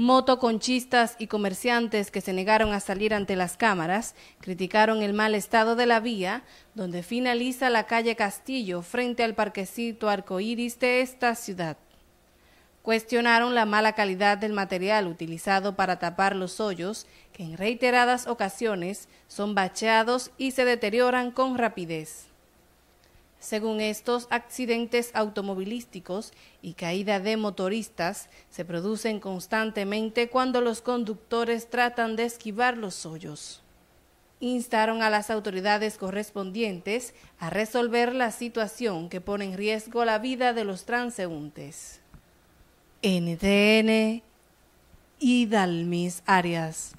Motoconchistas y comerciantes que se negaron a salir ante las cámaras criticaron el mal estado de la vía, donde finaliza la calle Castillo frente al parquecito arcoíris de esta ciudad. Cuestionaron la mala calidad del material utilizado para tapar los hoyos, que en reiteradas ocasiones son bacheados y se deterioran con rapidez. Según estos, accidentes automovilísticos y caída de motoristas se producen constantemente cuando los conductores tratan de esquivar los hoyos. Instaron a las autoridades correspondientes a resolver la situación que pone en riesgo la vida de los transeúntes. NTN y Dalmis Arias.